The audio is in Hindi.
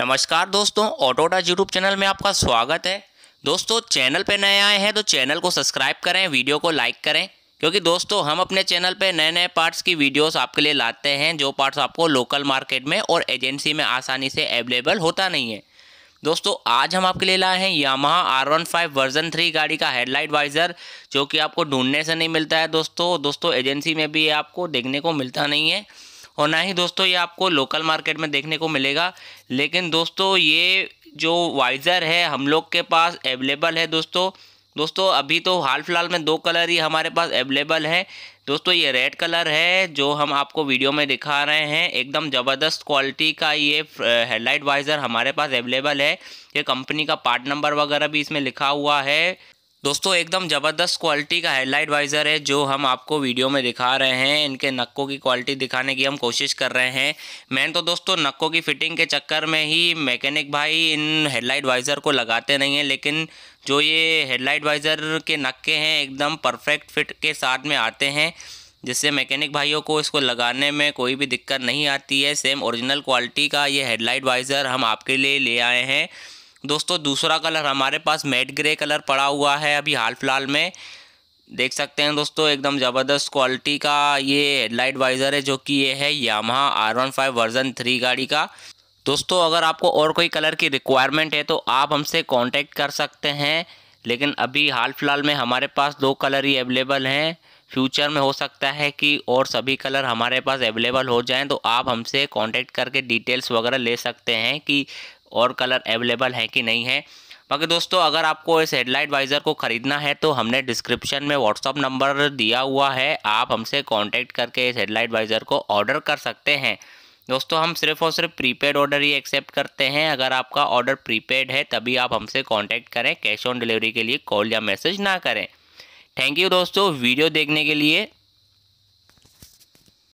नमस्कार दोस्तों ऑटोडा यूट्यूब चैनल में आपका स्वागत है दोस्तों चैनल पर नए आए हैं तो चैनल को सब्सक्राइब करें वीडियो को लाइक करें क्योंकि दोस्तों हम अपने चैनल पे नए नए पार्ट्स की वीडियोस आपके लिए लाते हैं जो पार्ट्स आपको लोकल मार्केट में और एजेंसी में आसानी से अवेलेबल होता नहीं है दोस्तों आज हम आपके लिए लाए हैं Yamaha R one five version three गाड़ी का हेडलाइट वाइजर जो कि आपको ढूंढने से नहीं मिलता है दोस्तों दोस्तों एजेंसी में भी आपको देखने को मिलता नहीं है और ना ही दोस्तों ये आपको लोकल मार्केट में देखने को मिलेगा लेकिन दोस्तों ये जो वाइज़र है हम लोग के पास अवेलेबल है दोस्तों दोस्तों अभी तो हाल फिलहाल में दो कलर ही हमारे पास अवेलेबल है दोस्तों ये रेड कलर है जो हम आपको वीडियो में दिखा रहे हैं एकदम ज़बरदस्त क्वालिटी का ये हेडलाइट वाइज़र हमारे पास अवेलेबल है ये कंपनी का पार्ट नंबर वगैरह भी इसमें लिखा हुआ है दोस्तों एकदम ज़बरदस्त क्वालिटी का हेडलाइट वाइज़र है जो हम आपको वीडियो में दिखा रहे हैं इनके नक्कों की क्वालिटी दिखाने की हम कोशिश कर रहे हैं मैंने तो दोस्तों नक्कों की फिटिंग के चक्कर में ही मैकेनिक भाई इन हेडलाइट वाइज़र को लगाते नहीं हैं लेकिन जो ये हेडलाइट वाइज़र के नक्के हैं एकदम परफेक्ट फिट के साथ में आते हैं जिससे मैकेनिक भाइयों को इसको लगाने में कोई भी दिक्कत नहीं आती है सेम ओरिजिनल क्वालिटी का ये हेडलाइट वाइज़र हम आपके लिए ले आए हैं दोस्तों दूसरा कलर हमारे पास मेट ग्रे कलर पड़ा हुआ है अभी हाल फिलहाल में देख सकते हैं दोस्तों एकदम ज़बरदस्त क्वालिटी का ये हेडलाइट वाइज़र है जो कि ये है Yamaha R one five version three गाड़ी का दोस्तों अगर आपको और कोई कलर की रिक्वायरमेंट है तो आप हमसे कांटेक्ट कर सकते हैं लेकिन अभी हाल फिलहाल में हमारे पास दो कलर ही अवेलेबल हैं फ्यूचर में हो सकता है कि और सभी कलर हमारे पास अवेलेबल हो जाएं तो आप हमसे कांटेक्ट करके डिटेल्स वगैरह ले सकते हैं कि और कलर अवेलेबल हैं कि नहीं है बाकी दोस्तों अगर आपको इस हेडलाइट वाइज़र को ख़रीदना है तो हमने डिस्क्रिप्शन में व्हाट्सअप नंबर दिया हुआ है आप हमसे कांटेक्ट करके इस हेडलाइट वाइज़र को ऑर्डर कर सकते हैं दोस्तों हम सिर्फ और सिर्फ प्रीपेड ऑर्डर ही एक्सेप्ट करते हैं अगर आपका ऑर्डर प्रीपेड है तभी आप हमसे कॉन्टैक्ट करें कैश ऑन डिलीवरी के लिए कॉल या मैसेज ना करें थैंक यू दोस्तों वीडियो देखने के लिए